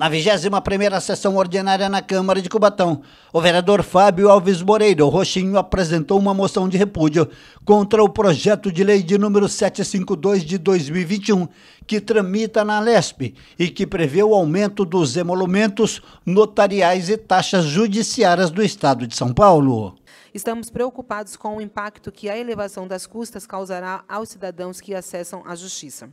Na 21ª sessão ordinária na Câmara de Cubatão, o vereador Fábio Alves Moreira, o Roxinho, apresentou uma moção de repúdio contra o projeto de lei de número 752 de 2021, que tramita na Lesp e que prevê o aumento dos emolumentos notariais e taxas judiciárias do Estado de São Paulo. Estamos preocupados com o impacto que a elevação das custas causará aos cidadãos que acessam a justiça.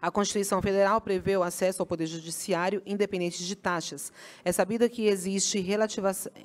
A Constituição Federal prevê o acesso ao Poder Judiciário independente de taxas. É sabido que existe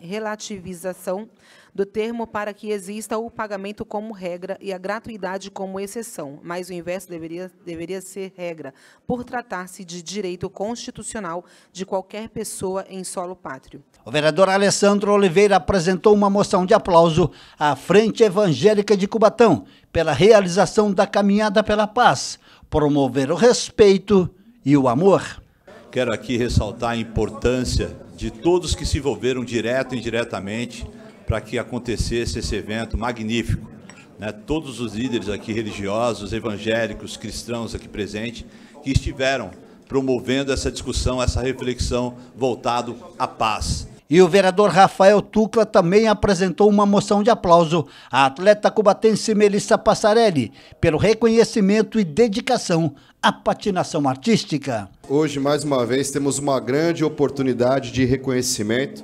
relativização do termo para que exista o pagamento como regra e a gratuidade como exceção, mas o inverso deveria, deveria ser regra, por tratar-se de direito constitucional de qualquer pessoa em solo pátrio. O vereador Alessandro Oliveira apresentou uma moção de aplauso à Frente Evangélica de Cubatão pela realização da Caminhada pela Paz promover o respeito e o amor. Quero aqui ressaltar a importância de todos que se envolveram direto e indiretamente para que acontecesse esse evento magnífico. Né? Todos os líderes aqui religiosos, evangélicos, cristãos aqui presentes, que estiveram promovendo essa discussão, essa reflexão voltado à paz. E o vereador Rafael Tucla também apresentou uma moção de aplauso à atleta cubatense Melissa Passarelli pelo reconhecimento e dedicação à patinação artística. Hoje, mais uma vez, temos uma grande oportunidade de reconhecimento,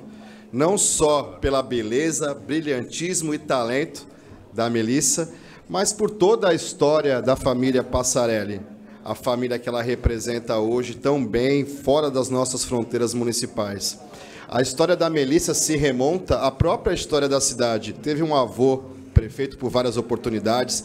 não só pela beleza, brilhantismo e talento da Melissa, mas por toda a história da família Passarelli, a família que ela representa hoje tão bem fora das nossas fronteiras municipais. A história da Melissa se remonta à própria história da cidade. Teve um avô prefeito por várias oportunidades,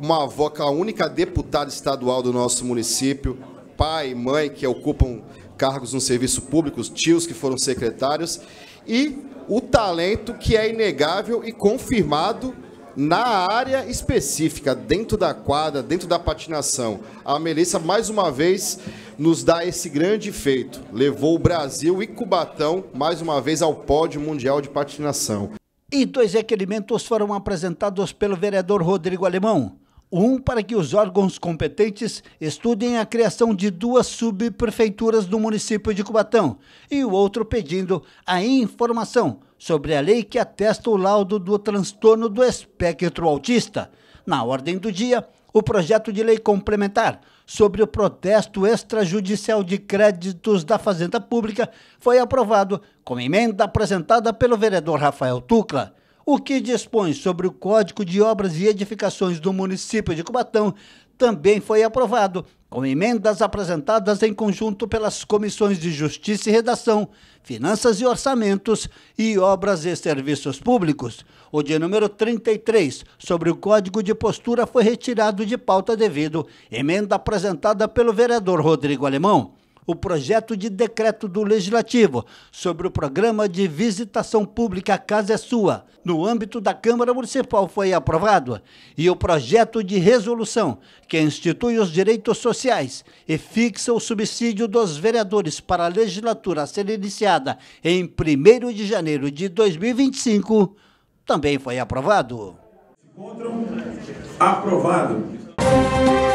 uma avó que é a única deputada estadual do nosso município, pai, mãe que ocupam cargos no serviço público, tios que foram secretários e o talento que é inegável e confirmado na área específica, dentro da quadra, dentro da patinação. A Melissa, mais uma vez, nos dá esse grande feito. Levou o Brasil e Cubatão mais uma vez ao pódio mundial de patinação. E dois requerimentos foram apresentados pelo vereador Rodrigo Alemão. Um para que os órgãos competentes estudem a criação de duas subprefeituras do município de Cubatão, e o outro pedindo a informação sobre a lei que atesta o laudo do transtorno do espectro autista. Na ordem do dia, o projeto de lei complementar sobre o protesto extrajudicial de créditos da Fazenda Pública foi aprovado com emenda apresentada pelo vereador Rafael Tucla o que dispõe sobre o Código de Obras e Edificações do município de Cubatão, também foi aprovado, com emendas apresentadas em conjunto pelas comissões de Justiça e Redação, Finanças e Orçamentos e Obras e Serviços Públicos. O de número 33, sobre o Código de Postura, foi retirado de pauta devido emenda apresentada pelo vereador Rodrigo Alemão o projeto de decreto do Legislativo sobre o programa de visitação pública A Casa é Sua, no âmbito da Câmara Municipal, foi aprovado, e o projeto de resolução que institui os direitos sociais e fixa o subsídio dos vereadores para a legislatura a ser iniciada em 1 de janeiro de 2025, também foi aprovado. Encontram? aprovado.